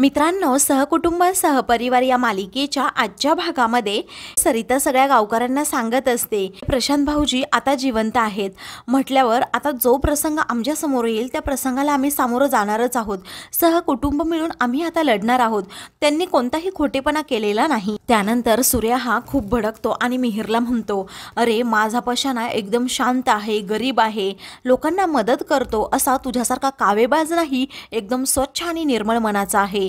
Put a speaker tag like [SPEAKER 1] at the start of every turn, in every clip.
[SPEAKER 1] मित्रांनो सहकुटुंब सहपरिवार या मालिकेच्या आजच्या भागामध्ये सरिता सगळ्या गावकऱ्यांना सांगत असते प्रशांत भाऊजी आता जिवंत आहेत म्हटल्यावर आता जो प्रसंग आमच्या समोर येईल त्या प्रसंगाला आम्ही सामोरं जाणारच आहोत सहकुटुंब मिळून आम्ही आता लढणार आहोत त्यांनी कोणताही खोटेपणा केलेला नाही त्यानंतर सूर्या हा खूप भडकतो आणि मिहिरला म्हणतो अरे माझा पशाना एकदम शांत आहे गरीब आहे लोकांना मदत करतो असा तुझ्यासारखा कावेबाज नाही एकदम स्वच्छ आणि निर्मळ मनाचा आहे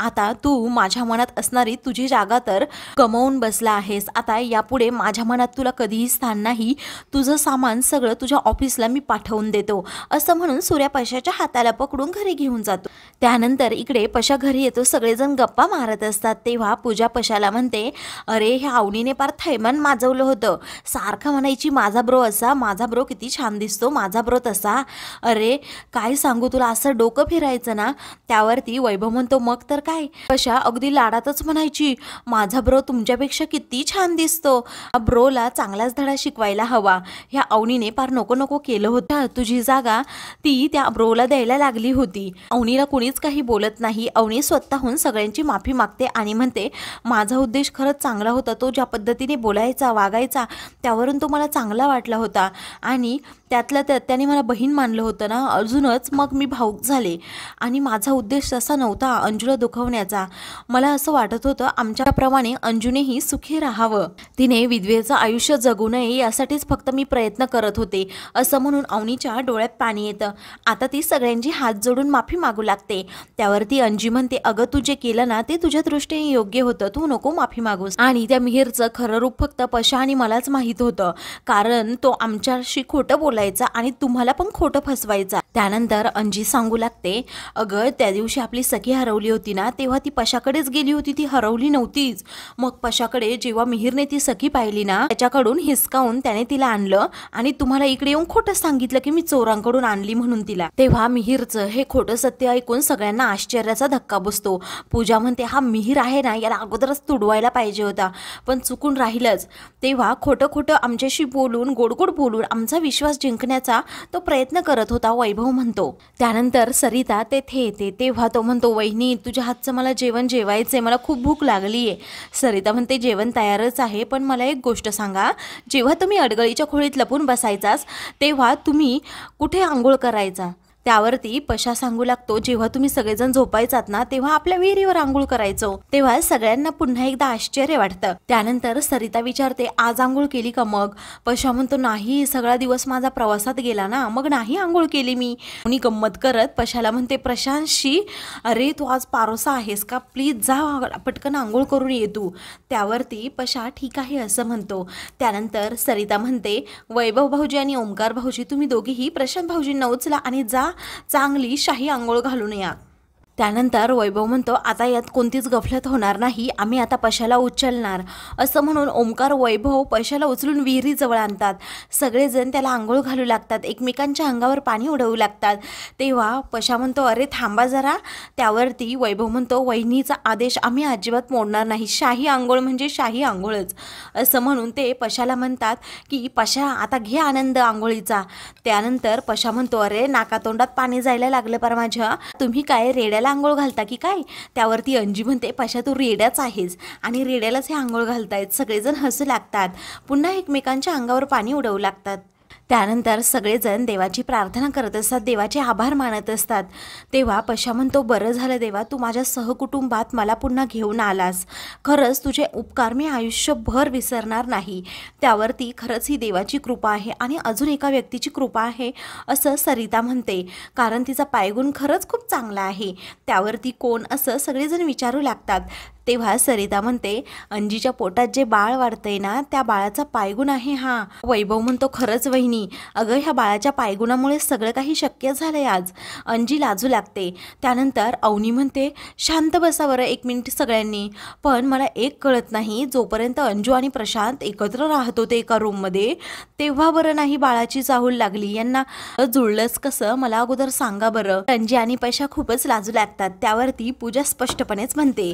[SPEAKER 1] आता तू माझ्या मनात असणारी तुझी जागा तर कमवून बसला आहेस आता यापुढे माझ्या मनात तुला कधीही स्थान नाही तुझं सामान सगळं तुझ्या ऑफिसला मी पाठवून देतो असं म्हणून सूर्या पैशाच्या हाताला पकडून घरी घेऊन जातो त्यानंतर इकडे पशा घरी येतो सगळेजण गप्पा मारत असतात तेव्हा पूजा पशाला म्हणते अरे हे आवडीने पार थैमान माजवलं होतं सारखं म्हणायची माझा ब्रो असा माझा ब्रो किती छान दिसतो माझा ब्रो तसा अरे काय सांगू तुला असं डोकं फिरायचं ना त्यावरती वैभव म्हणतो मग तर काय कशा अगदी लाडातच म्हणायची माझा ब्रो तुमच्यापेक्षा किती छान दिसतो ब्रोला चांगलाच धडा शिकवायला हवा ह्या अवनीने फार नको नको केलं होतं तुझी जागा ती त्या ब्रोला द्यायला लागली होती अवनीला कुणीच काही बोलत नाही अवनी स्वतःहून सगळ्यांची माफी मागते आणि म्हणते माझा उद्देश खरंच चांगला होता तो ज्या पद्धतीने बोलायचा वागायचा त्यावरून तो मला चांगला वाटला होता आणि त्यातल्या त्यात त्याने मला बहीण मानलं होतं ना अजूनच मग मी भाऊक झाले आणि माझा उद्देश तसा नव्हता अंजुला सुखवण्याचा मला असं वाटत होतं आमच्याप्रमाणे अंजूनेही सुखी राहावं तिने विधवेचं आयुष्य जगू नये यासाठीच फक्त मी प्रयत्न करत होते असं म्हणून अवनीच्या डोळ्यात पाणी येतं आता ती सगळ्यांची हात जोडून माफी मागू लागते त्यावरती अंजी म्हणते अगं तू जे केलं ना ते तुझ्या दृष्टीने योग्य होतं तू नको माफी मागूस आणि त्या मिहिरचं खरं रूप फक्त पशा आणि मलाच माहीत होतं कारण तो आमच्याशी खोटं बोलायचा आणि तुम्हाला पण खोटं फसवायचा त्यानंतर अंजी सांगू लागते अगं त्या दिवशी आपली सखी हरवली होती ना तेव्हा ती पशाकडेच गेली होती ती हरवली नव्हतीच मग पशाकडे जेव्हा मिहीरने ती सखी पाहिली ना त्याच्याकडून हिसकावून त्याने तिला आणलं आणि तुम्हाला इकडे येऊन खोटं सांगितलं की मी चोरांकडून आणली म्हणून तिला तेव्हा मिहीरचं हे खोटं सत्य ऐकून सगळ्यांना आश्चर्याचा धक्का बसतो पूजा म्हणते हा मिहीर आहे ना याला अगोदरच तुडवायला पाहिजे होता पण चुकून राहिलंच तेव्हा खोटं खोटं आमच्याशी बोलून गोडगोड बोलून आमचा विश्वास जिंकण्याचा तो प्रयत्न करत होता वैभव हो म्हणतो त्यानंतर सरिता तेथे येते तेव्हा तो म्हणतो वहिनी तुझ्या हातचं मला जेवण जेवायचं आहे मला खूप भूक लागली आहे सरिता म्हणते जेवण तयारच आहे पण मला एक गोष्ट सांगा जेव्हा तुम्ही अडगळीच्या खोळीत लपून बसायचास तेव्हा तुम्ही कुठे आंघोळ करायचा त्यावरती पशा सांगू लागतो जेव्हा तुम्ही सगळेजण झोपायचात ना तेव्हा आपल्या विहिरीवर आंघोळ करायचो तेव्हा सगळ्यांना पुन्हा एकदा आश्चर्य वाटतं त्यानंतर सरिता विचारते आज आंघोळ केली का मग पशा म्हणतो नाही सगळा दिवस माझा प्रवासात गेला ना मग नाही आंघोळ केली मी कोणी गंमत करत पशाला म्हणते प्रशांतशी अरे तू आज पारोसा आहेस का प्लीज जा पटकन आंघोळ करून ये तू त्यावरती पशा ठीक आहे असं म्हणतो त्यानंतर सरिता म्हणते वैभव भाऊजी आणि ओंकार भाऊजी तुम्ही दोघेही प्रशांत भाऊजींना उचला आणि जा चांगली शाही आंघोळ घालून या त्यानंतर वैभव म्हणतो आता यात कोणतीच गफलत होणार नाही आम्ही आता पशाला उचलणार असं म्हणून ओमकार वैभव पशाला उचलून विहिरीजवळ आणतात सगळेजण त्याला आंघोळ घालू लागतात एकमेकांच्या अंगावर पाणी उडवू लागतात तेव्हा पशा म्हणतो अरे थांबा जरा त्यावरती वैभव म्हणतो वहिनीचा आदेश आम्ही अजिबात मोडणार नाही शाही आंघोळ म्हणजे शाही आंघोळच असं म्हणून ते पशाला म्हणतात की पशा आता घे आनंद आंघोळीचा त्यानंतर पशा म्हणतो अरे नाकातोंडात पाणी जायला लागलं पर माझ्या तुम्ही काय रेड्या रेड्याला आंघोळ घालता की काय त्यावरती अंजी म्हणते पाशा तू रेड्याच आहेस आणि रेड्यालाच हे आंघोळ घालतायत सगळेजण हसू लागतात पुन्हा एकमेकांच्या अंगावर पाणी उडवू लागतात त्यानंतर सगळेजण देवाची प्रार्थना करत असतात देवाचे आभार मानत असतात तेव्हा पशा म्हणतो बरं झालं देवा तू माझ्या सहकुटुंबात मला पुन्हा घेऊन आलास खरंच तुझे उपकार मी आयुष्यभर विसरणार नाही त्यावरती खरंच ही देवाची कृपा आहे आणि अजून एका व्यक्तीची कृपा आहे असं सरिता म्हणते कारण तिचा पायगुण खरंच खूप चांगला आहे त्यावरती कोण असं सगळेजण विचारू लागतात तेव्हा सरिता म्हणते अंजीच्या पोटात जे बाळ वाढतंय ना त्या बाळाचा पायगुण आहे हा वैभव म्हणतो खरंच वहिनी अगं ह्या बाळाच्या पायगुणामुळे सगळं काही शक्य झालंय आज अंजी लाजू लागते त्यानंतर अवनी म्हणते शांत बसा बरं एक मिनिट सगळ्यांनी पण मला एक कळत नाही जोपर्यंत अंजू आणि प्रशांत एकत्र राहत होते एका रूममध्ये तेव्हा बरं नाही बाळाची चाहूल लागली यांना जुळलंच कसं मला अगोदर सांगा बरं अंजी आणि पैशा खूपच लाजू लागतात त्यावरती पूजा स्पष्टपणेच म्हणते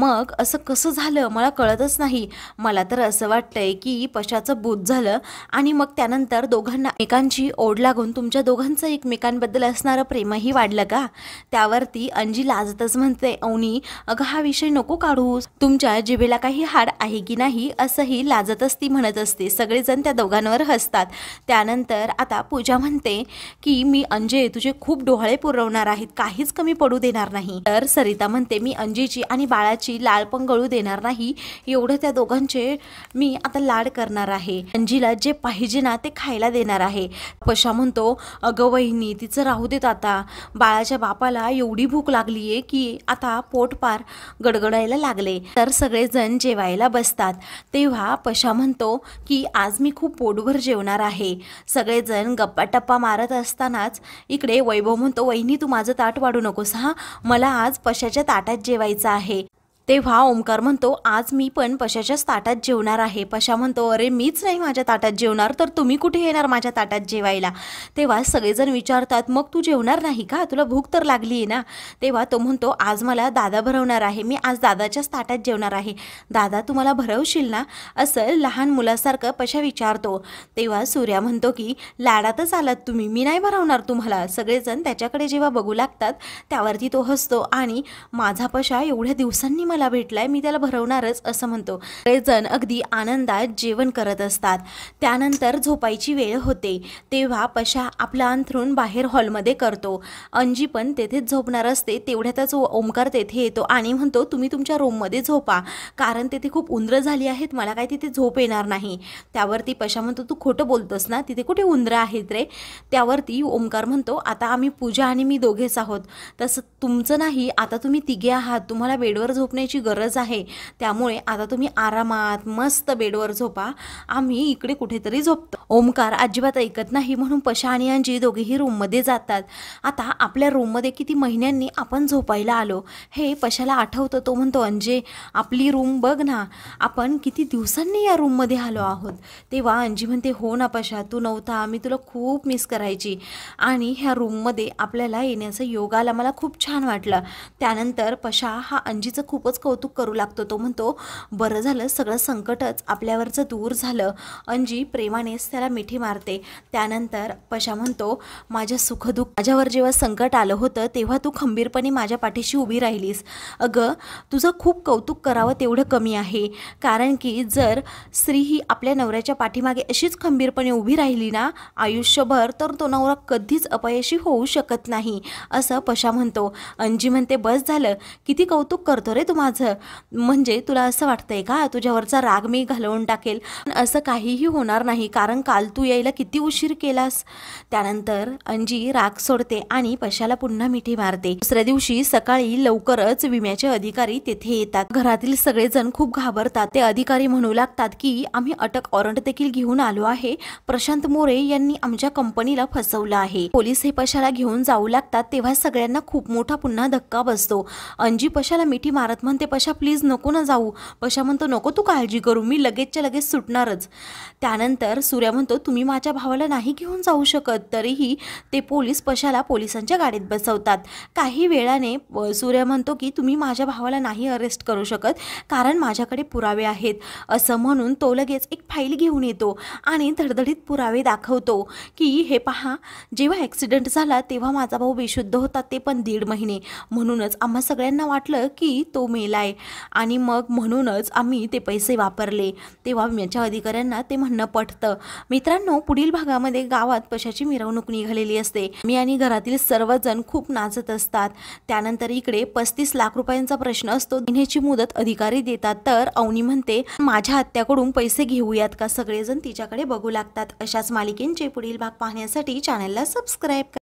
[SPEAKER 1] मग असं कसं झालं मला कळतच नाही मला तर असं वाटतंय की पशाचं भूत झालं आणि मग त्यानंतर दोघांना एकांची ओढ लागून तुमच्या दोघांचं एकमेकांबद्दल असणारं प्रेमही वाढलं का त्यावरती अंजी लाजतच म्हणते औनी अगं हा विषय नको काढूस तुमच्या जिभेला काही हाड आहे की नाही असंही लाजतच ती म्हणत असते सगळेजण त्या दोघांवर हसतात त्यानंतर आता पूजा म्हणते की मी अंजे तुझे खूप डोहाळे पुरवणार आहेत काहीच कमी पडू देणार नाही तर सरिता म्हणते मी अंजीची आणि बाळाची मुलाची लाड पण गळू देणार नाही एवढं त्या दोघांचे मी आता लाड करणार आहे अंजीला जे पाहिजे ना ते खायला देणार आहे पशा म्हणतो अगं वहिनी तिचं राहू देत आता बाळाच्या बापाला एवढी भूक लागली आहे की आता पोट पार गडगडायला लागले तर सगळेजण जेवायला बसतात तेव्हा पशा म्हणतो की आज मी खूप पोटभर जेवणार आहे सगळेजण गप्पा टप्पा मारत असतानाच इकडे वैभव म्हणतो वहिनी तू माझं ताट वाढू नकोस हा मला आज पशाच्या ताटात जेवायचं आहे तेव्हा ओमकार म्हणतो आज मी पण पशाच्याच ताटात जेवणार आहे पशा म्हणतो अरे मीच नाही माझ्या ताटात जेवणार तर तुम्ही कुठे येणार माझ्या ताटात जेवायला तेव्हा सगळेजण विचारतात मग तू जेवणार नाही का तुला भूक तर लागली आहे ना तेव्हा तो म्हणतो आज मला दादा भरवणार आहे मी आज दादाच्याच ताटात जेवणार आहे दादा तुम्हाला भरवशील ना असं लहान मुलासारखं पशा विचारतो तेव्हा सूर्या म्हणतो की लाडातच आलात तुम्ही मी नाही भरवणार तुम्हाला सगळेजण त्याच्याकडे जेव्हा बघू लागतात त्यावरती तो हसतो आणि माझा पशा एवढ्या दिवसांनी मला मला भेटलाय मी त्याला भरवणारच असं म्हणतो जण अगदी आनंदात जेवण करत असतात त्यानंतर झोपायची वेळ होते तेव्हा पशा आपला अंथरून बाहेर हॉलमध्ये करतो अंजी पण तेथेच झोपणार असते तेवढ्यातच ओमकार तेथे येतो आणि म्हणतो तुम्ही तुमच्या रूममध्ये झोपा कारण तेथे खूप उंदर झाली आहेत मला काय तिथे झोप येणार नाही त्यावरती पशा म्हणतो तू खोटं बोलतोस ना तिथे कुठे उंदर आहेत रे त्यावरती ओमकार म्हणतो आता आम्ही पूजा आणि मी दोघेच आहोत तसं तुमचं नाही आता तुम्ही तिघे आहात तुम्हाला बेडवर झोपणे ची गरज आहे त्यामुळे आता तुम्ही आरामात मस्त बेडवर झोपा आम्ही इकडे कुठेतरी झोपतो ओमकार अजिबात ऐकत नाही म्हणून पशा आणि अंजी दोघेही रूममध्ये जातात आता आपल्या रूममध्ये किती महिन्यांनी आपण झोपायला आलो हे पशाला आठवतं तो म्हणतो अंजे आपली रूम बघ ना आपण किती दिवसांनी या रूममध्ये आलो आहोत तेव्हा अंजी म्हणते हो ना पशा तू नव्हता मी तुला खूप मिस करायची आणि ह्या रूममध्ये आपल्याला येण्याचा योग आला मला खूप छान वाटलं त्यानंतर पशा हा अंजीचं खूपच कौतुक करू लागतो तो म्हणतो बरं झालं सगळं संकटच आपल्यावरचं दूर झालं अंजी प्रेमानेच त्याला मिठी मारते त्यानंतर पशा म्हणतो माझ्या सुखदुःख माझ्यावर जेव्हा संकट आलं होतं तेव्हा तू खंबीरपणे माझ्या पाठीशी उभी राहिलीस अगं तुझं खूप कौतुक करावं तेवढं कमी आहे कारण की जर स्त्री ही आपल्या नवऱ्याच्या पाठीमागे अशीच खंबीरपणे उभी राहिली ना आयुष्यभर तर तो नवरा कधीच अपयशी होऊ शकत नाही असं पशा म्हणतो अंजी म्हणते बस झालं किती कौतुक करतो रे तुम्हाला माझं म्हणजे तुला असं वाटतंय का तुझ्यावरचा राग मी घालवून टाकेल असं काहीही होणार नाही कारण काल तू यायला किती उशीर केलास त्यानंतर अंजी राग सोडते आणि पशाला पुन्हा मिठी मारते दुसऱ्या दिवशी सकाळी लवकरच विम्याचे अधिकारी तेथे येतात घरातील सगळेजण खूप घाबरतात ते अधिकारी म्हणू लागतात की आम्ही अटक ऑरंट देखील घेऊन आलो आहे प्रशांत मोरे यांनी आमच्या कंपनीला फसवलं आहे पोलीस हे पशाला घेऊन जाऊ लागतात तेव्हा सगळ्यांना खूप मोठा पुन्हा धक्का बसतो अंजी पशाला मिठी मारत म्हणतात म्हणते पशा प्लीज नको ना जाऊ पशा म्हणतो नको तू काळजी करू मी लगेचच्या लगेच सुटणारच त्यानंतर सूर्या म्हणतो तुम्ही माझ्या भावाला नाही घेऊन जाऊ शकत तरीही ते पोलीस पशाला पोलिसांच्या गाडीत बसवतात काही वेळाने सूर्या म्हणतो की तुम्ही माझ्या भावाला नाही अरेस्ट करू शकत कारण माझ्याकडे पुरावे आहेत असं म्हणून तो लगेच एक फाईल घेऊन येतो आणि धडधडीत पुरावे दाखवतो की हे पहा जेव्हा ॲक्सिडेंट झाला तेव्हा माझा भाऊ बेशुद्ध होता ते पण दीड महिने म्हणूनच आम्हा सगळ्यांना वाटलं की तो मिळला आहे आणि मग म्हणूनच आम्ही ते पैसे वापरले तेव्हा विम्याच्या अधिकाऱ्यांना ते म्हणणं पटतं मित्रांनो पुढील भागामध्ये गावात पशाची मिरवणूक निघालेली असते मी आणि घरातील सर्वजण खूप नाचत असतात त्यानंतर इकडे पस्तीस लाख रुपयांचा प्रश्न असतो देण्याची मुदत अधिकारी देतात तर अवनी म्हणते माझ्या हत्याकडून पैसे घेऊयात का सगळेजण तिच्याकडे बघू लागतात अशाच मालिकेंचे पुढील भाग पाहण्यासाठी चॅनलला सबस्क्राईब